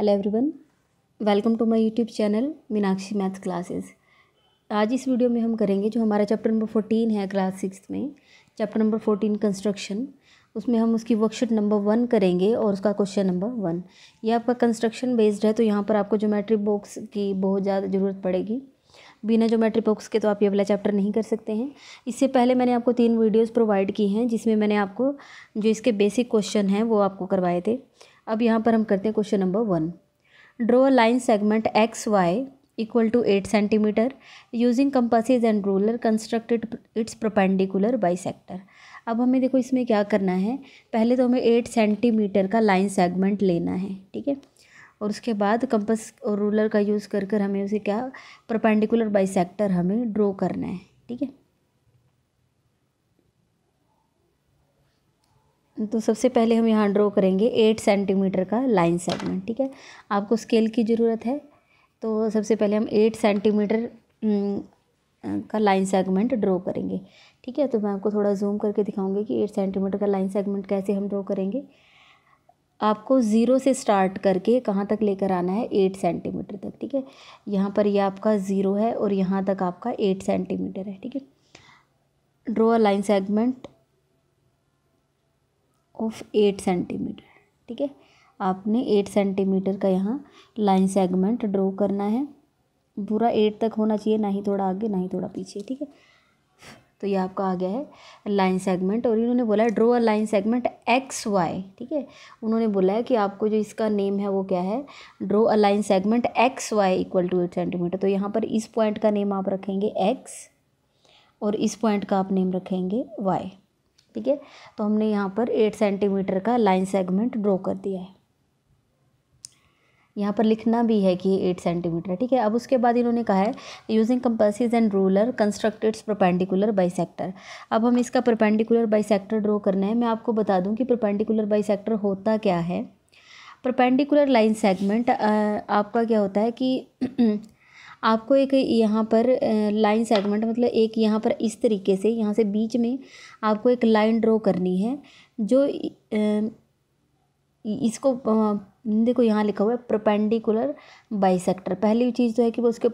Hello everyone welcome to my YouTube channel Meenakshi maths classes आज इस video में हम करेंगे जो हमारा चैप्टर नंबर फोर्टीन है क्लास सिक्स में चैप्टर नंबर फोर्टीन कंस्ट्रक्शन उसमें हम उसकी वर्कशीट नंबर वन करेंगे और उसका क्वेश्चन नंबर वन ये आपका कंस्ट्रक्शन बेस्ड है तो यहाँ पर आपको ज्योमेट्री बॉक्स की बहुत ज़्यादा ज़रूरत पड़ेगी बिना ज्योमेट्री बॉक्स के तो आप ये वाला चैप्टर नहीं कर सकते हैं इससे पहले मैंने आपको तीन वीडियोस प्रोवाइड की हैं जिसमें मैंने आपको जो इसके बेसिक क्वेश्चन हैं वो आपको करवाए थे अब यहाँ पर हम करते हैं question number one draw a line segment X Y equal to eight centimetre using compasses and ruler constructed its perpendicular bisector अब हमें देखो इसमें क्या करना है पहले तो हमें एट सेंटीमीटर का लाइन सेगमेंट लेना है ठीक है और उसके बाद कंपस और रूलर का यूज़ कर कर हमें उसे क्या प्रोपेंडिकुलर बाई सेक्टर हमें ड्रॉ करना है ठीक है तो सबसे पहले हम यहाँ ड्रॉ करेंगे एट सेंटीमीटर का लाइन सेगमेंट ठीक है आपको स्केल की ज़रूरत है तो सबसे पहले हम एट सेंटीमीटर हम्म, का लाइन सेगमेंट ड्रॉ करेंगे ठीक है तो मैं आपको थोड़ा जूम करके दिखाऊंगी कि एट सेंटीमीटर का लाइन सेगमेंट कैसे हम ड्रॉ करेंगे आपको ज़ीरो से स्टार्ट करके कहाँ तक लेकर आना है एट सेंटीमीटर तक ठीक है यहाँ पर ये आपका ज़ीरो है और यहाँ तक आपका एट सेंटीमीटर है ठीक है draw a line segment of eight centimetre ठीक है आपने एट सेंटीमीटर का यहाँ लाइन सेगमेंट ड्रॉ करना है पूरा एट तक होना चाहिए ना ही थोड़ा आगे ना ही थोड़ा पीछे ठीक है तो ये आपका आ गया है लाइन सेगमेंट और इन्होंने बोला है draw a line segment X Y ठीक है उन्होंने बोला है कि आपको जो इसका नेम है वो क्या है draw a line segment X Y equal to eight centimetre तो यहाँ पर इस पॉइंट का नेम आप रखेंगे एक्स और इस पॉइंट का आप नेम रखेंगे वाई ठीक है तो हमने यहाँ पर एट सेंटीमीटर का लाइन सेगमेंट ड्रॉ कर दिया है यहाँ पर लिखना भी है कि एट सेंटीमीटर ठीक है अब उसके बाद इन्होंने कहा है using compasses and ruler constructed by bisector अब हम इसका बाई बाइसेक्टर ड्रॉ करना है मैं आपको बता दूं कि बाई बाइसेक्टर होता क्या है परपेंडिकुलर लाइन सेगमेंट आपका क्या होता है कि आपको एक यहाँ पर लाइन सेगमेंट मतलब एक यहाँ पर इस तरीके से यहाँ से बीच में आपको एक लाइन ड्रॉ करनी है जो इसको देखो यहाँ लिखा हुआ है प्रोपेंडिकुलर बाई पहली चीज़ तो है कि वो उसके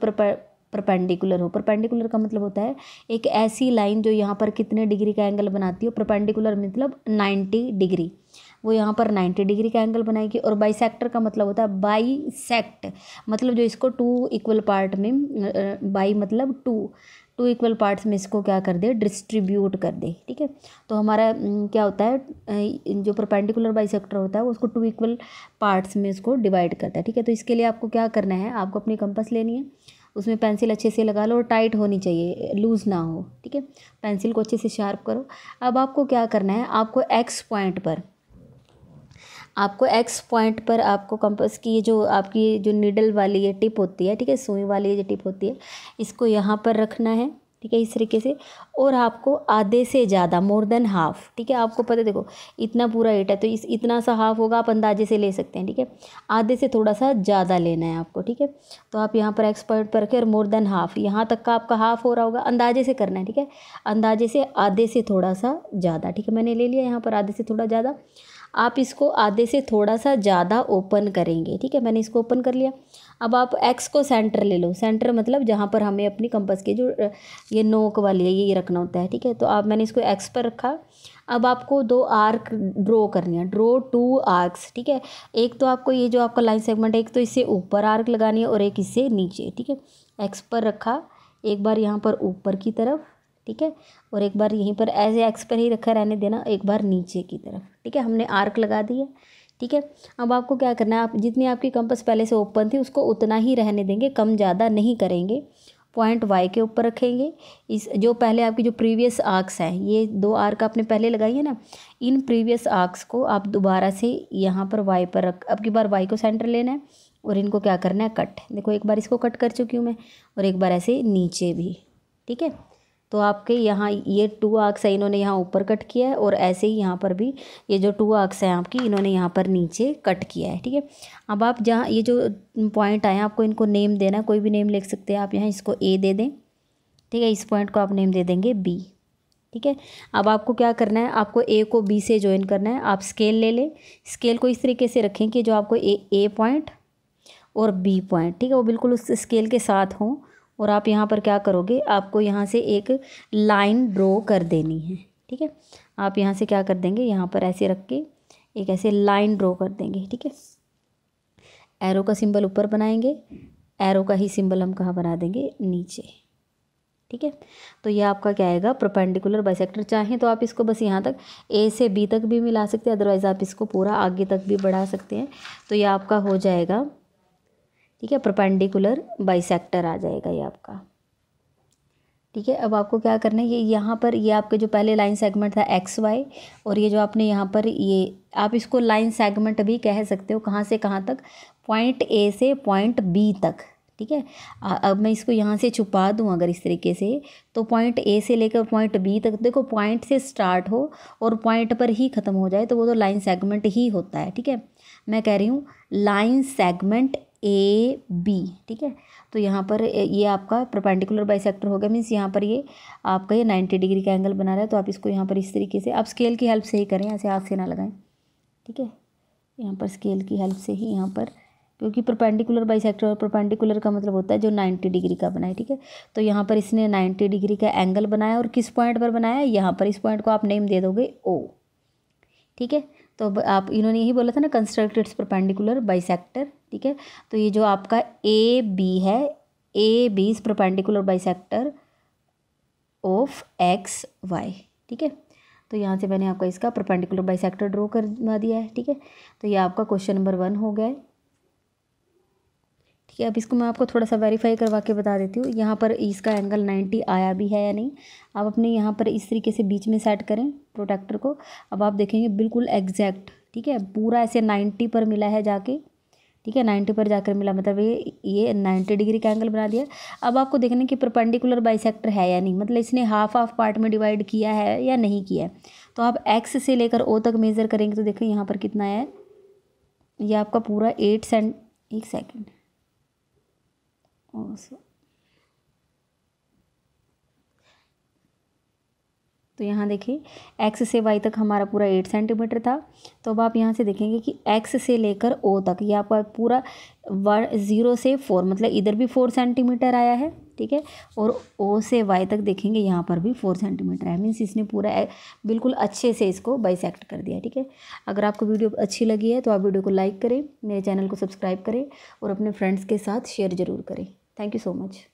परपेंडिकुलर हो परपेंडिकुलर का मतलब होता है एक ऐसी लाइन जो यहाँ पर कितने डिग्री का एंगल बनाती हो परपेंडिकुलर मतलब नाइन्टी डिग्री वो यहाँ पर नाइन्टी डिग्री का एंगल बनाएगी और बाई सेक्टर का मतलब होता है बाई सेक्ट मतलब जो इसको टू इक्वल पार्ट में बाई मतलब टू टू इक्वल पार्ट्स में इसको क्या कर दे डिस्ट्रीब्यूट कर दे ठीक है तो हमारा क्या होता है जो परपेंडिकुलर बाई सेक्टर होता है उसको टू इक्वल पार्ट्स में इसको डिवाइड करता है ठीक है तो इसके लिए आपको क्या करना है आपको अपनी कंपस लेनी है उसमें पेंसिल अच्छे से लगा लो और टाइट होनी चाहिए लूज़ ना हो ठीक है पेंसिल को अच्छे से शार्प करो अब आपको क्या करना है आपको एक्स पॉइंट पर आपको एक्स पॉइंट पर आपको कंपास की जो आपकी जो निडल वाली ये टिप होती है ठीक है सुई वाली ये टिप होती है इसको यहाँ पर रखना है ठीक है इस तरीके से और आपको आधे से ज़्यादा मोर देन हाफ ठीक है आपको पता देखो इतना पूरा एट है तो इस इतना सा हाफ होगा आप अंदाजे से ले सकते हैं ठीक है आधे से थोड़ा सा ज़्यादा लेना है आपको ठीक है तो आप यहाँ पर एक्सपर्ट पर रखें और मोर देन हाफ यहाँ तक का आपका हाफ हो रहा होगा अंदाजे से करना है ठीक है अंदाजे से आधे से थोड़ा सा ज़्यादा ठीक है मैंने ले लिया यहाँ पर आधे से थोड़ा ज़्यादा आप इसको आधे से थोड़ा सा ज़्यादा ओपन करेंगे ठीक है मैंने इसको ओपन कर लिया अब आप एक्स को सेंटर ले लो सेंटर मतलब जहाँ पर हमें अपनी कंपस के जो ये नोक वाली है ये रखना होता है ठीक है तो आप मैंने इसको एक्स पर रखा अब आपको दो आर्क ड्रॉ करनी है ड्रॉ टू आर्क्स ठीक है एक तो आपको ये जो आपका लाइन सेगमेंट है एक तो इससे ऊपर आर्क लगानी है और एक इससे नीचे ठीक है एक्स पर रखा एक बार यहाँ पर ऊपर की तरफ ठीक है और एक बार यहीं पर एज एक्स पर ही रखा रहने देना एक बार नीचे की तरफ ठीक है हमने आर्क लगा दिया ठीक है अब आपको क्या करना है आप जितनी आपकी कंपस पहले से ओपन थी उसको उतना ही रहने देंगे कम ज़्यादा नहीं करेंगे पॉइंट वाई के ऊपर रखेंगे इस जो पहले आपकी जो प्रीवियस आर्क्स हैं ये दो आर्क आपने पहले लगाई है ना इन प्रीवियस आर्क्स को आप दोबारा से यहाँ पर वाई पर रख अब की बार वाई को सेंटर लेना है और इनको क्या करना है कट देखो एक बार इसको कट कर चुकी हूँ मैं और एक बार ऐसे नीचे भी ठीक है तो आपके यहाँ ये टू आर्क्स है इन्होंने यहाँ ऊपर कट किया है और ऐसे ही यहाँ पर भी ये जो टू आर्क्स हैं आपकी इन्होंने यहाँ पर नीचे कट किया है ठीक है अब आप जहाँ ये जो पॉइंट आए आपको इनको नेम देना कोई भी नेम लिख सकते हैं आप यहाँ इसको ए दे दें ठीक है इस पॉइंट को आप नेम दे देंगे बी ठीक है अब आपको क्या करना है आपको ए को बी से ज्वाइन करना है आप स्केल ले लें स्केल को इस तरीके से रखें कि जो आपको ए ए पॉइंट और बी पॉइंट ठीक है वो बिल्कुल उस स्केल के साथ हों और आप यहाँ पर क्या करोगे आपको यहाँ से एक लाइन ड्रॉ कर देनी है ठीक है आप यहाँ से क्या कर देंगे यहाँ पर ऐसे रख के एक ऐसे लाइन ड्रॉ कर देंगे ठीक है एरो का सिंबल ऊपर बनाएंगे एरो का ही सिंबल हम कहाँ बना देंगे नीचे ठीक है तो ये आपका क्या आएगा प्रोपेंडिकुलर बाइसेक्टर चाहें तो आप इसको बस यहाँ तक ए से बी तक भी मिला सकते हैं अदरवाइज़ आप इसको पूरा आगे तक भी बढ़ा सकते हैं तो ये आपका हो जाएगा ठीक है प्रपेंडिकुलर बाइसेक्टर आ जाएगा ये आपका ठीक है अब आपको क्या करना है ये यहाँ पर ये आपके जो पहले लाइन सेगमेंट था एक्स वाई और ये जो आपने यहाँ पर ये आप इसको लाइन सेगमेंट भी कह सकते हो कहाँ से कहाँ तक पॉइंट ए से पॉइंट बी तक ठीक है अब मैं इसको यहाँ से छुपा दूँ अगर इस तरीके से तो पॉइंट ए से लेकर पॉइंट बी तक देखो पॉइंट से स्टार्ट हो और पॉइंट पर ही ख़त्म हो जाए तो वो तो लाइन सेगमेंट ही होता है ठीक है मैं कह रही हूँ लाइन सेगमेंट ए बी ठीक है तो यहाँ पर ये आपका परपेंडिकुलर बाई हो गया मीन्स यहाँ पर ये आपका ये नाइन्टी डिग्री का एंगल बना रहा है तो आप इसको यहाँ पर इस तरीके से आप स्केल की हेल्प से ही करें ऐसे हाथ से ना लगाएं ठीक है यहाँ पर स्केल की हेल्प से ही यहाँ पर क्योंकि परपेंडिकुलर बाई और परपेंडिकुलर का मतलब होता है जो नाइन्टी डिग्री का बनाए ठीक है तो यहाँ पर इसने नाइन्टी डिग्री का एंगल बनाया और किस पॉइंट पर बनाया यहाँ पर इस पॉइंट को आप नेम दे दोगे ओ ठीक है तो आप इन्होंने यही बोला था ना कंस्ट्रक्ट इट्स बाई बाइसेक्टर ठीक है तो ये जो आपका ए बी है A B is by bisector of X Y ठीक है तो यहाँ से मैंने आपका इसका परपेंडिकुलर बाइसेक्टर ड्रॉ करवा दिया है ठीक है तो ये आपका क्वेश्चन नंबर वन हो गया है ठीक है अब इसको मैं आपको थोड़ा सा वेरीफाई करवा के बता देती हूँ यहाँ पर इसका एंगल नाइन्टी आया भी है या नहीं आप अपने यहाँ पर इस तरीके से बीच में सेट करें प्रोटेक्टर को अब आप देखेंगे बिल्कुल एग्जैक्ट ठीक है पूरा ऐसे नाइन्टी पर मिला है जाके ठीक है नाइन्टी पर जाकर मिला मतलब ये ये नाइन्टी डिग्री का एंगल बना दिया अब आपको देखने कि परपेंडिकुलर बाइसेक्टर है या नहीं मतलब इसने हाफ हाफ पार्ट में डिवाइड किया है या नहीं किया है तो आप एक्स से लेकर ओ तक मेज़र करेंगे तो देखें यहाँ पर कितना है ये आपका पूरा एट सेंट एक सेकेंड also तो यहाँ देखिए एक्स से वाई तक हमारा पूरा एट सेंटीमीटर था तो अब आप यहाँ से देखेंगे कि एक्स से लेकर ओ तक ये आपका पूरा वन ज़ीरो से फोर मतलब इधर भी फोर सेंटीमीटर आया है ठीक है और ओ से वाई तक देखेंगे यहाँ पर भी फोर सेंटीमीटर है मीन्स इसने पूरा बिल्कुल अच्छे से इसको बाइसेक्ट कर दिया ठीक है अगर आपको वीडियो अच्छी लगी है तो आप वीडियो को लाइक करें मेरे चैनल को सब्सक्राइब करें और अपने फ्रेंड्स के साथ शेयर ज़रूर करें Thank you so much.